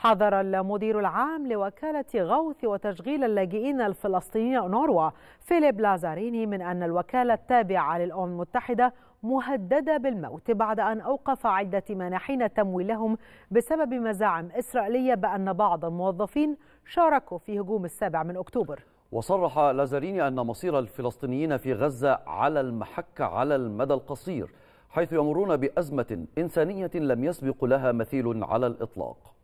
حذر المدير العام لوكالة غوث وتشغيل اللاجئين الفلسطينيين أونروا فيليب لازاريني من أن الوكالة التابعة للأمم المتحدة مهددة بالموت بعد أن أوقف عدة مناحين تمويلهم بسبب مزاعم إسرائيلية بأن بعض الموظفين شاركوا في هجوم السابع من أكتوبر وصرح لازاريني أن مصير الفلسطينيين في غزة على المحك على المدى القصير حيث يمرون بأزمة إنسانية لم يسبق لها مثيل على الإطلاق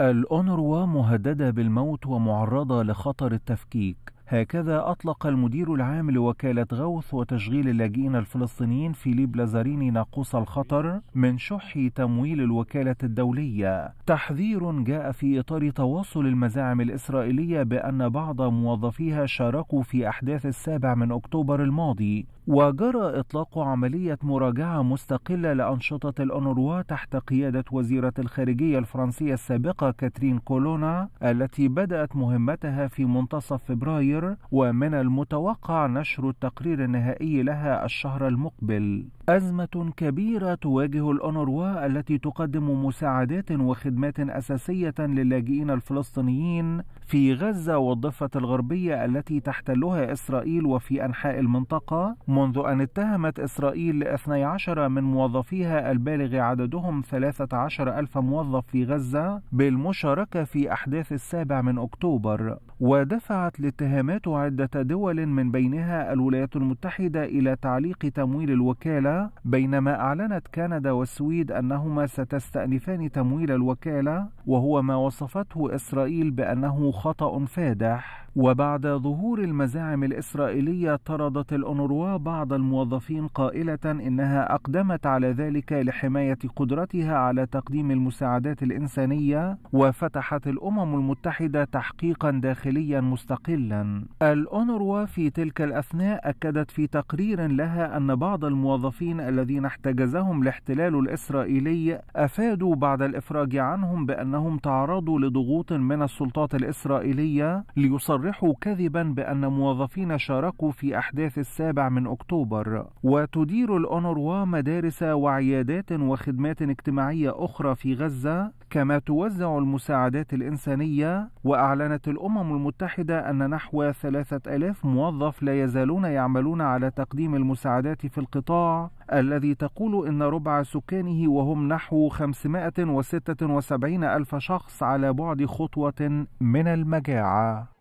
الأونروا مهددة بالموت ومعرضة لخطر التفكيك هكذا أطلق المدير العام لوكالة غوث وتشغيل اللاجئين الفلسطينيين فيليب لازاريني ناقوس الخطر من شح تمويل الوكالة الدولية تحذير جاء في إطار تواصل المزاعم الإسرائيلية بأن بعض موظفيها شاركوا في أحداث السابع من أكتوبر الماضي وجرى إطلاق عملية مراجعة مستقلة لأنشطة الأنوروا تحت قيادة وزيرة الخارجية الفرنسية السابقة كاترين كولونا التي بدأت مهمتها في منتصف فبراير ومن المتوقع نشر التقرير النهائي لها الشهر المقبل أزمة كبيرة تواجه الأونروا التي تقدم مساعدات وخدمات أساسية للاجئين الفلسطينيين في غزة والضفة الغربية التي تحتلها إسرائيل وفي أنحاء المنطقة منذ أن اتهمت إسرائيل 12 من موظفيها البالغ عددهم 13 ألف موظف في غزة بالمشاركة في أحداث السابع من أكتوبر ودفعت الاتهامات عدة دول من بينها الولايات المتحدة إلى تعليق تمويل الوكالة بينما أعلنت كندا والسويد أنهما ستستأنفان تمويل الوكالة وهو ما وصفته إسرائيل بأنه خطأ فادح وبعد ظهور المزاعم الإسرائيلية طردت الأونروا بعض الموظفين قائلة إنها أقدمت على ذلك لحماية قدرتها على تقديم المساعدات الإنسانية وفتحت الأمم المتحدة تحقيقا داخليا مستقلا الأونروا في تلك الأثناء أكدت في تقرير لها أن بعض الموظفين الذين احتجزهم الاحتلال الإسرائيلي أفادوا بعد الإفراج عنهم بأنهم تعرضوا لضغوط من السلطات الإسرائيلية ليصر تصرح كذبا بأن موظفين شاركوا في أحداث السابع من أكتوبر وتدير الأونروا مدارس وعيادات وخدمات اجتماعية أخرى في غزة كما توزع المساعدات الإنسانية وأعلنت الأمم المتحدة أن نحو 3000 موظف لا يزالون يعملون على تقديم المساعدات في القطاع الذي تقول إن ربع سكانه وهم نحو 576 ألف شخص على بعد خطوة من المجاعة